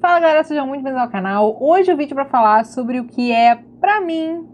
Fala galera, sejam muito bem-vindos ao canal. Hoje o vídeo é para falar sobre o que é, para mim,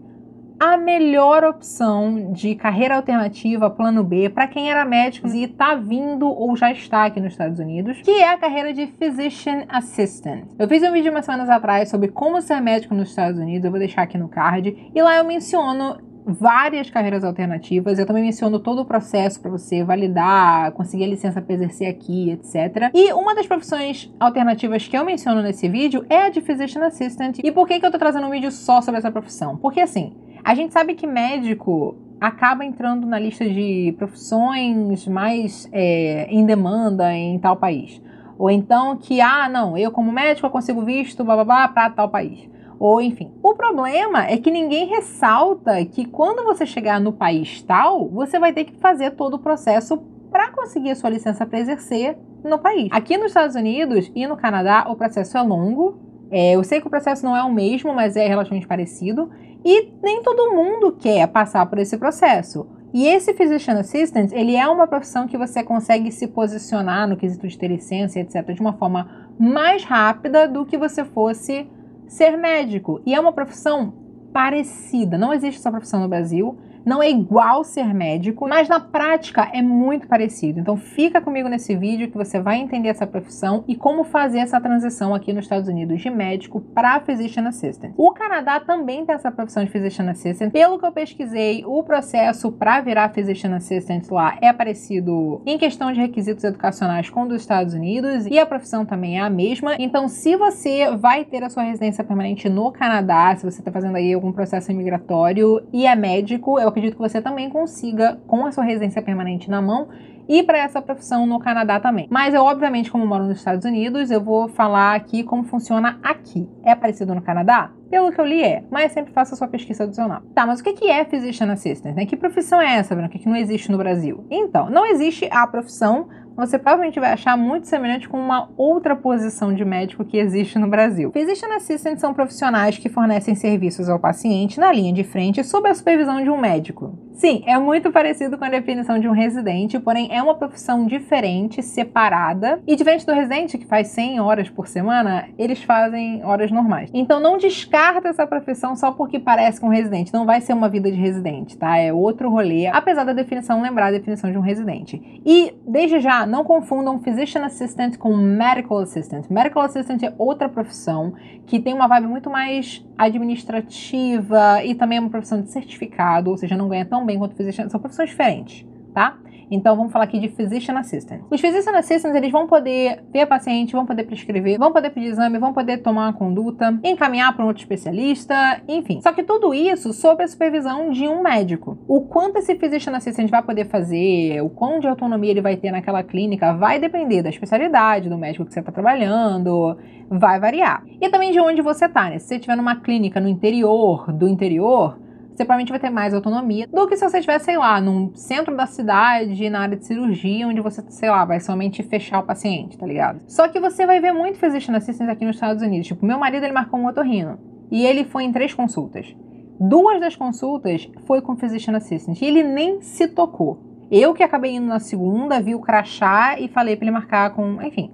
a melhor opção de carreira alternativa, plano B, para quem era médico e está vindo ou já está aqui nos Estados Unidos, que é a carreira de Physician Assistant. Eu fiz um vídeo umas semanas atrás sobre como ser médico nos Estados Unidos, eu vou deixar aqui no card, e lá eu menciono várias carreiras alternativas. Eu também menciono todo o processo para você validar, conseguir a licença para exercer aqui, etc. E uma das profissões alternativas que eu menciono nesse vídeo é a de Physician Assistant. E por que, que eu tô trazendo um vídeo só sobre essa profissão? Porque assim, a gente sabe que médico acaba entrando na lista de profissões mais é, em demanda em tal país. Ou então que, ah, não, eu como médico eu consigo visto, blá, para tal país ou enfim. O problema é que ninguém ressalta que quando você chegar no país tal, você vai ter que fazer todo o processo para conseguir a sua licença para exercer no país. Aqui nos Estados Unidos e no Canadá, o processo é longo. É, eu sei que o processo não é o mesmo, mas é relativamente parecido. E nem todo mundo quer passar por esse processo. E esse Physician Assistant, ele é uma profissão que você consegue se posicionar no quesito de ter licença, etc., de uma forma mais rápida do que você fosse ser médico. E é uma profissão parecida, não existe essa profissão no Brasil, não é igual ser médico, mas na prática é muito parecido. Então fica comigo nesse vídeo que você vai entender essa profissão e como fazer essa transição aqui nos Estados Unidos de médico para physician assistant. O Canadá também tem essa profissão de physician assistant. Pelo que eu pesquisei, o processo para virar physician assistant lá é parecido em questão de requisitos educacionais com o dos Estados Unidos e a profissão também é a mesma. Então, se você vai ter a sua residência permanente no Canadá, se você está fazendo aí algum processo imigratório e é médico, eu é acredito que você também consiga, com a sua residência permanente na mão, ir para essa profissão no Canadá também. Mas eu, obviamente, como moro nos Estados Unidos, eu vou falar aqui como funciona aqui. É parecido no Canadá? Pelo que eu li é, mas sempre faça sua pesquisa adicional. Tá, mas o que é Physician Assistant? Né? Que profissão é essa, O que não existe no Brasil? Então, não existe a profissão você provavelmente vai achar muito semelhante com uma outra posição de médico que existe no Brasil. Physician Assistants são profissionais que fornecem serviços ao paciente na linha de frente sob a supervisão de um médico. Sim, é muito parecido com a definição de um residente, porém é uma profissão diferente, separada. E diferente do residente, que faz 100 horas por semana, eles fazem horas normais. Então não descarta essa profissão só porque parece com um residente. Não vai ser uma vida de residente, tá? É outro rolê, apesar da definição lembrar a definição de um residente. E, desde já, não confundam physician assistant com medical assistant. Medical assistant é outra profissão que tem uma vibe muito mais administrativa e também é uma profissão de certificado, ou seja, não ganha tão bem quanto o são profissões diferentes, tá? Então vamos falar aqui de Physician Assistant. Os Physician Assistants, eles vão poder ver a paciente, vão poder prescrever, vão poder pedir exame, vão poder tomar uma conduta, encaminhar para um outro especialista, enfim. Só que tudo isso sob a supervisão de um médico. O quanto esse Physician Assistant vai poder fazer, o quão de autonomia ele vai ter naquela clínica, vai depender da especialidade, do médico que você está trabalhando, vai variar. E também de onde você está, né? Se você estiver numa clínica no interior do interior, você provavelmente vai ter mais autonomia do que se você estiver, sei lá, num centro da cidade, na área de cirurgia, onde você, sei lá, vai somente fechar o paciente, tá ligado? Só que você vai ver muito physician assistant aqui nos Estados Unidos. Tipo, meu marido, ele marcou um otorrino e ele foi em três consultas. Duas das consultas foi com physician assistant e ele nem se tocou. Eu que acabei indo na segunda, vi o crachá e falei para ele marcar com, enfim.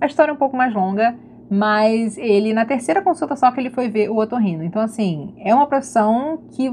A história é um pouco mais longa, mas ele, na terceira consulta só que ele foi ver o otorrino. Então, assim, é uma profissão que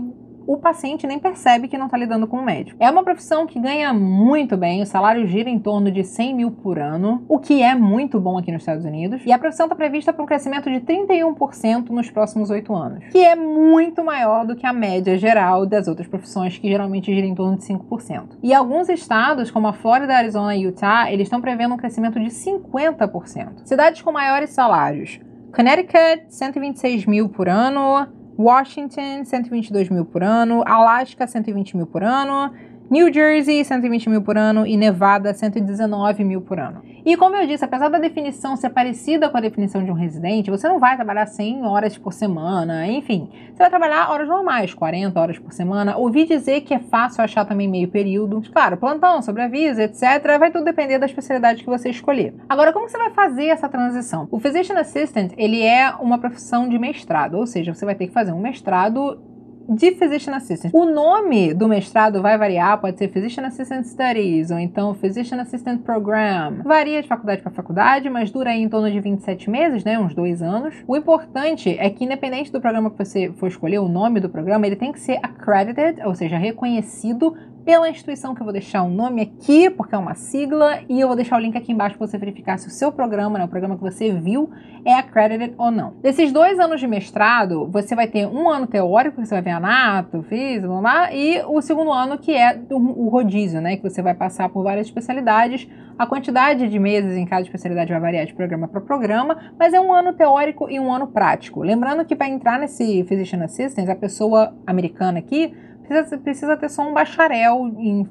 o paciente nem percebe que não está lidando com o médico. É uma profissão que ganha muito bem, o salário gira em torno de 100 mil por ano, o que é muito bom aqui nos Estados Unidos, e a profissão está prevista para um crescimento de 31% nos próximos oito anos, que é muito maior do que a média geral das outras profissões, que geralmente gira em torno de 5%. E alguns estados, como a Flórida, Arizona e Utah, eles estão prevendo um crescimento de 50%. Cidades com maiores salários. Connecticut, 126 mil por ano. Washington, 122 mil por ano. Alaska, 120 mil por ano. New Jersey, 120 mil por ano, e Nevada, 119 mil por ano. E como eu disse, apesar da definição ser parecida com a definição de um residente, você não vai trabalhar 100 horas por semana, enfim. Você vai trabalhar horas normais, 40 horas por semana. Ouvi dizer que é fácil achar também meio período. Claro, plantão, sobreaviso, etc. Vai tudo depender da especialidade que você escolher. Agora, como você vai fazer essa transição? O Physician Assistant, ele é uma profissão de mestrado, ou seja, você vai ter que fazer um mestrado de Physician Assistant. O nome do mestrado vai variar, pode ser Physician Assistant Studies ou então Physician Assistant Program. Varia de faculdade para faculdade, mas dura em torno de 27 meses, né, uns dois anos. O importante é que independente do programa que você for escolher, o nome do programa, ele tem que ser accredited, ou seja, reconhecido pela instituição, que eu vou deixar o um nome aqui, porque é uma sigla, e eu vou deixar o link aqui embaixo para você verificar se o seu programa, né, o programa que você viu, é accredited ou não. Desses dois anos de mestrado, você vai ter um ano teórico, que você vai ver anato, físico, lá, e o segundo ano que é o rodízio, né, que você vai passar por várias especialidades. A quantidade de meses em cada especialidade vai variar de programa para programa, mas é um ano teórico e um ano prático. Lembrando que para entrar nesse Physician Assistant, a pessoa americana aqui precisa, precisa ter só um bacharel em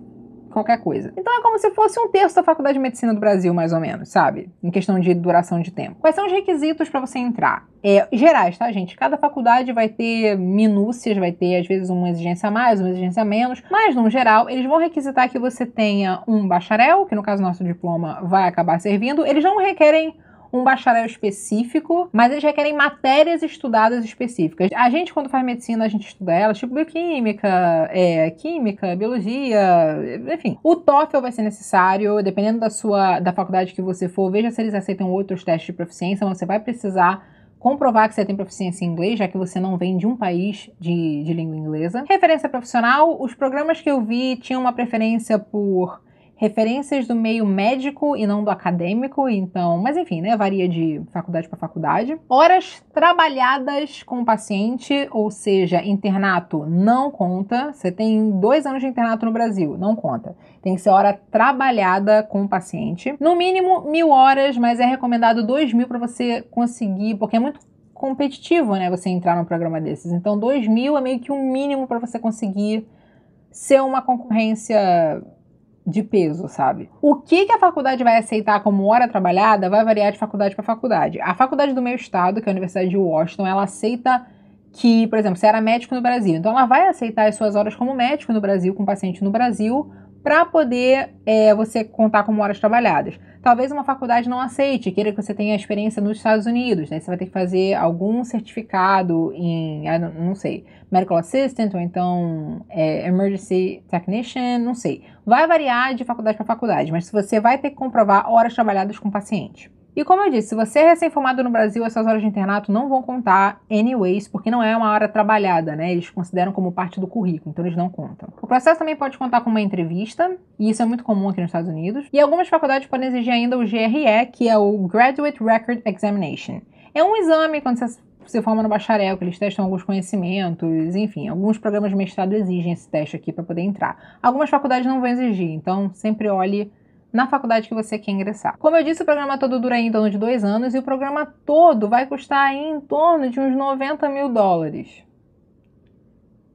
qualquer coisa. Então é como se fosse um terço da Faculdade de Medicina do Brasil, mais ou menos, sabe? Em questão de duração de tempo. Quais são os requisitos para você entrar? É, gerais, tá, gente? Cada faculdade vai ter minúcias, vai ter às vezes uma exigência a mais, uma exigência a menos, mas no geral eles vão requisitar que você tenha um bacharel, que no caso nosso diploma vai acabar servindo. Eles não requerem um bacharel específico, mas eles requerem matérias estudadas específicas. A gente, quando faz medicina, a gente estuda elas, tipo bioquímica, é, química, biologia, enfim. O TOEFL vai ser necessário, dependendo da sua da faculdade que você for, veja se eles aceitam outros testes de proficiência, mas você vai precisar comprovar que você tem proficiência em inglês, já que você não vem de um país de, de língua inglesa. Referência profissional, os programas que eu vi tinham uma preferência por referências do meio médico e não do acadêmico, então, mas enfim, né, varia de faculdade para faculdade. Horas trabalhadas com o paciente, ou seja, internato não conta. Você tem dois anos de internato no Brasil, não conta. Tem que ser hora trabalhada com o paciente. No mínimo mil horas, mas é recomendado dois mil para você conseguir, porque é muito competitivo, né, você entrar num programa desses. Então, dois mil é meio que um mínimo para você conseguir ser uma concorrência de peso, sabe? O que, que a faculdade vai aceitar como hora trabalhada vai variar de faculdade para faculdade. A faculdade do meu estado, que é a Universidade de Washington, ela aceita que, por exemplo, você era médico no Brasil, então ela vai aceitar as suas horas como médico no Brasil, com paciente no Brasil, para poder é, você contar como horas trabalhadas. Talvez uma faculdade não aceite, queira que você tenha experiência nos Estados Unidos, né? Você vai ter que fazer algum certificado em, ah, não sei, Medical Assistant ou então é, Emergency Technician, não sei. Vai variar de faculdade para faculdade, mas você vai ter que comprovar horas trabalhadas com paciente. E como eu disse, se você é recém-formado no Brasil, essas horas de internato não vão contar anyways, porque não é uma hora trabalhada, né? Eles consideram como parte do currículo, então eles não contam. O processo também pode contar com uma entrevista, e isso é muito comum aqui nos Estados Unidos. E algumas faculdades podem exigir ainda o GRE, que é o Graduate Record Examination. É um exame quando você se forma no bacharel, que eles testam alguns conhecimentos, enfim, alguns programas de mestrado exigem esse teste aqui para poder entrar. Algumas faculdades não vão exigir, então sempre olhe na faculdade que você quer ingressar. Como eu disse, o programa todo dura em torno de dois anos e o programa todo vai custar em torno de uns 90 mil dólares.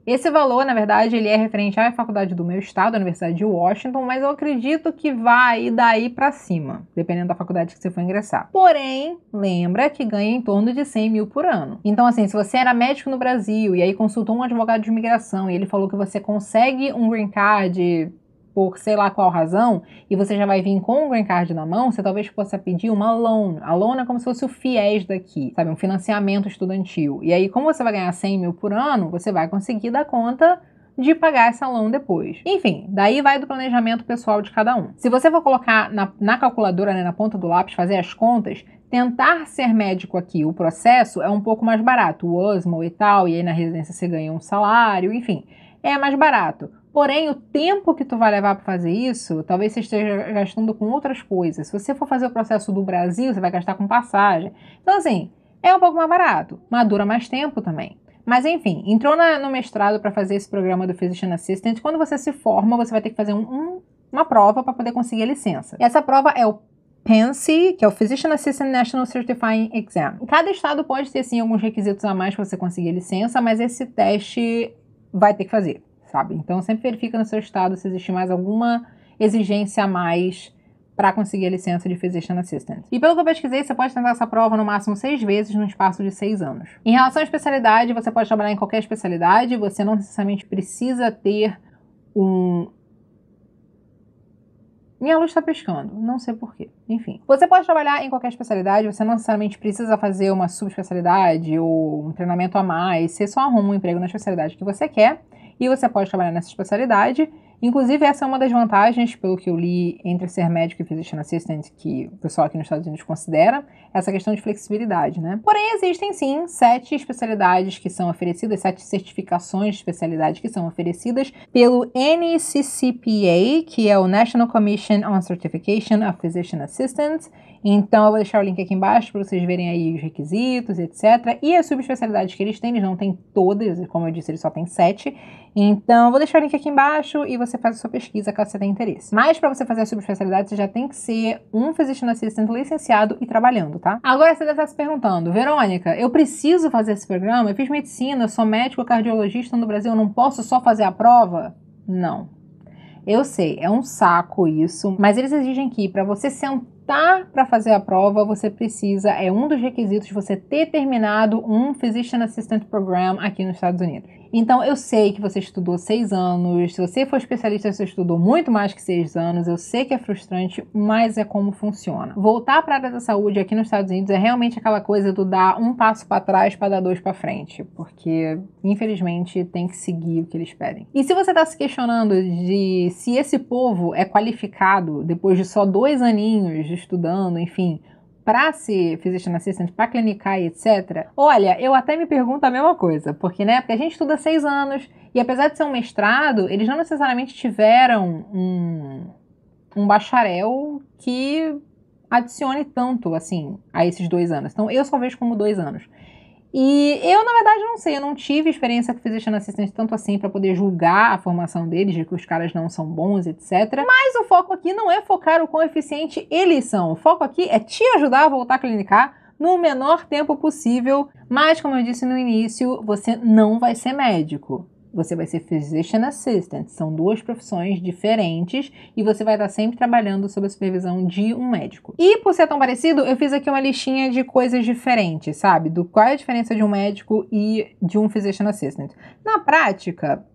Esse valor, na verdade, ele é referente à faculdade do meu estado, a Universidade de Washington, mas eu acredito que vai daí para cima, dependendo da faculdade que você for ingressar. Porém, lembra que ganha em torno de 100 mil por ano. Então, assim, se você era médico no Brasil e aí consultou um advogado de imigração e ele falou que você consegue um green card por sei lá qual razão, e você já vai vir com o green card na mão, você talvez possa pedir uma loan. A loan é como se fosse o FIES daqui, sabe? Um financiamento estudantil. E aí, como você vai ganhar 100 mil por ano, você vai conseguir dar conta de pagar essa loan depois. Enfim, daí vai do planejamento pessoal de cada um. Se você for colocar na, na calculadora, né, na ponta do lápis, fazer as contas, tentar ser médico aqui, o processo é um pouco mais barato. O OSMO e tal, e aí na residência você ganha um salário, enfim é mais barato. Porém, o tempo que tu vai levar para fazer isso, talvez você esteja gastando com outras coisas. Se você for fazer o processo do Brasil, você vai gastar com passagem. Então, assim, é um pouco mais barato, mas dura mais tempo também. Mas enfim, entrou na, no mestrado para fazer esse programa do Physician Assistant. Quando você se forma, você vai ter que fazer um, um, uma prova para poder conseguir a licença. E essa prova é o PANSY, que é o Physician Assistant National Certifying Exam. Cada estado pode ter, sim, alguns requisitos a mais para você conseguir a licença, mas esse teste vai ter que fazer, sabe? Então sempre verifica no seu estado se existe mais alguma exigência a mais para conseguir a licença de Physician Assistant. E pelo que eu pesquisei, você pode tentar essa prova no máximo seis vezes no espaço de seis anos. Em relação à especialidade, você pode trabalhar em qualquer especialidade, você não necessariamente precisa ter um minha luz está piscando, não sei porquê. Enfim, você pode trabalhar em qualquer especialidade, você não necessariamente precisa fazer uma subespecialidade ou um treinamento a mais, você só arruma um emprego na especialidade que você quer e você pode trabalhar nessa especialidade Inclusive, essa é uma das vantagens, pelo que eu li, entre ser médico e physician assistant, que o pessoal aqui nos Estados Unidos considera, essa questão de flexibilidade, né? Porém, existem sim sete especialidades que são oferecidas, sete certificações de especialidade que são oferecidas pelo NCCPA, que é o National Commission on Certification of Physician Assistants, então eu vou deixar o link aqui embaixo para vocês verem aí os requisitos, etc. E as subespecialidades que eles têm, eles não têm todas, como eu disse, eles só têm sete. Então eu vou deixar o link aqui embaixo e você faz a sua pesquisa caso você tenha interesse. Mas para você fazer a subespecialidade, você já tem que ser um physician assistant licenciado e trabalhando, tá? Agora você deve estar se perguntando, Verônica, eu preciso fazer esse programa? Eu fiz medicina, sou médico, cardiologista no Brasil, eu não posso só fazer a prova? Não, eu sei, é um saco isso, mas eles exigem que para você sentar aptar tá para fazer a prova, você precisa, é um dos requisitos, você ter terminado um Physician Assistant Program aqui nos Estados Unidos. Então, eu sei que você estudou seis anos, se você for especialista, você estudou muito mais que seis anos, eu sei que é frustrante, mas é como funciona. Voltar para a área da saúde aqui nos Estados Unidos é realmente aquela coisa do dar um passo para trás para dar dois para frente, porque infelizmente tem que seguir o que eles pedem. E se você está se questionando de se esse povo é qualificado depois de só dois aninhos estudando, enfim, para ser physician assistant, para clinicar e etc. Olha, eu até me pergunto a mesma coisa, porque né, porque a gente estuda seis anos e apesar de ser um mestrado, eles não necessariamente tiveram um, um bacharel que adicione tanto assim a esses dois anos. Então eu só vejo como dois anos. E eu, na verdade, não sei, eu não tive experiência com Physician Assistant tanto assim para poder julgar a formação deles, de que os caras não são bons, etc. Mas o foco aqui não é focar o quão eficiente eles são. O foco aqui é te ajudar a voltar a clinicar no menor tempo possível. Mas, como eu disse no início, você não vai ser médico você vai ser physician assistant. São duas profissões diferentes e você vai estar sempre trabalhando sob a supervisão de um médico. E por ser tão parecido, eu fiz aqui uma listinha de coisas diferentes, sabe? Do qual é a diferença de um médico e de um physician assistant. Na prática,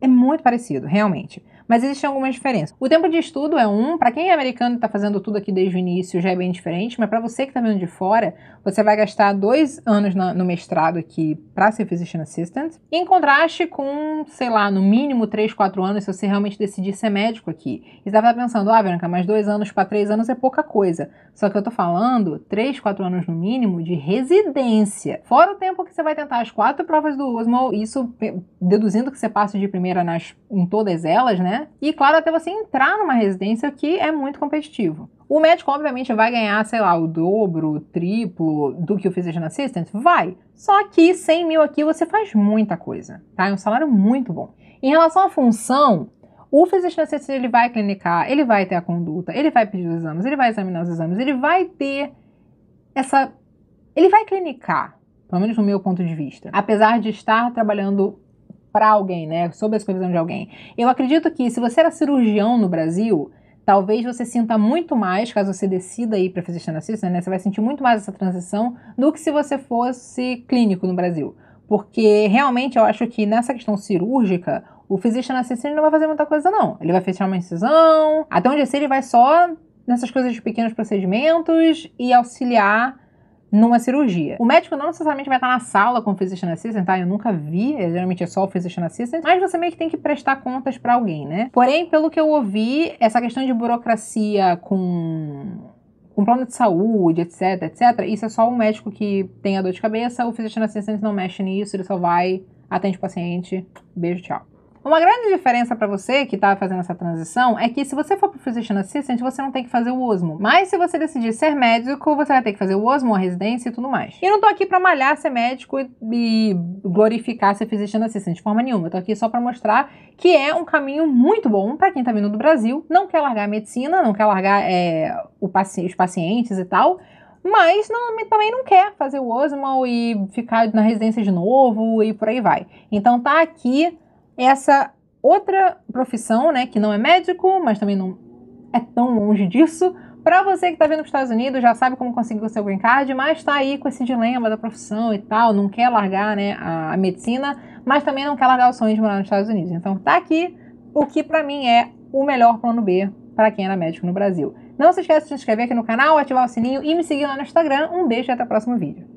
é muito parecido, realmente mas existem algumas diferenças. O tempo de estudo é um, para quem é americano e está fazendo tudo aqui desde o início já é bem diferente, mas para você que está vindo de fora, você vai gastar dois anos na, no mestrado aqui para ser Physician Assistant, em contraste com, sei lá, no mínimo três, quatro anos se você realmente decidir ser médico aqui. E você vai pensando, ah, Verônica, mas dois anos para três anos é pouca coisa. Só que eu tô falando três, quatro anos no mínimo de residência. Fora o tempo que você vai tentar as quatro provas do Osmo, isso deduzindo que você passe de primeira nas, em todas elas, né? Né? E claro, até você entrar numa residência que é muito competitivo. O médico, obviamente, vai ganhar, sei lá, o dobro, o triplo do que o Physician Assistant? Vai. Só que 100 mil aqui você faz muita coisa, tá? É um salário muito bom. Em relação à função, o Physician Assistant ele vai clinicar, ele vai ter a conduta, ele vai pedir os exames, ele vai examinar os exames, ele vai ter essa. Ele vai clinicar, pelo menos no meu ponto de vista. Apesar de estar trabalhando para alguém, né? Sob a supervisão de alguém. Eu acredito que se você era cirurgião no Brasil, talvez você sinta muito mais, caso você decida ir para fazer stand né? Você vai sentir muito mais essa transição do que se você fosse clínico no Brasil. Porque realmente eu acho que nessa questão cirúrgica, o physician assistant não vai fazer muita coisa, não. Ele vai fechar uma incisão, até onde eu sei, ele vai só nessas coisas de pequenos procedimentos e auxiliar numa cirurgia. O médico não necessariamente vai estar na sala com o physician assistant, tá? Eu nunca vi, geralmente é só o physician assistant, mas você meio que tem que prestar contas para alguém, né? Porém, pelo que eu ouvi, essa questão de burocracia com com plano de saúde, etc, etc, isso é só o médico que tem a dor de cabeça, o physician assistant não mexe nisso, ele só vai, atende o paciente, beijo, tchau. Uma grande diferença para você que está fazendo essa transição é que se você for para o Physician Assistant, você não tem que fazer o OSMO. Mas se você decidir ser médico, você vai ter que fazer o OSMO, a residência e tudo mais. E não tô aqui para malhar ser médico e, glorificar ser Physician Assistant de forma nenhuma. Eu tô aqui só para mostrar que é um caminho muito bom para quem tá vindo do Brasil, não quer largar a medicina, não quer largar é, paci os pacientes e tal mas não, também não quer fazer o Osmo e ficar na residência de novo e por aí vai. Então tá aqui essa outra profissão, né, que não é médico, mas também não é tão longe disso. Para você que está vindo para os Estados Unidos, já sabe como conseguir o seu green card, mas está aí com esse dilema da profissão e tal, não quer largar né, a, a medicina, mas também não quer largar o sonho de morar nos Estados Unidos. Então tá aqui o que para mim é o melhor plano B para quem era médico no Brasil. Não se esqueça de se inscrever aqui no canal, ativar o sininho e me seguir lá no Instagram. Um beijo e até o próximo vídeo.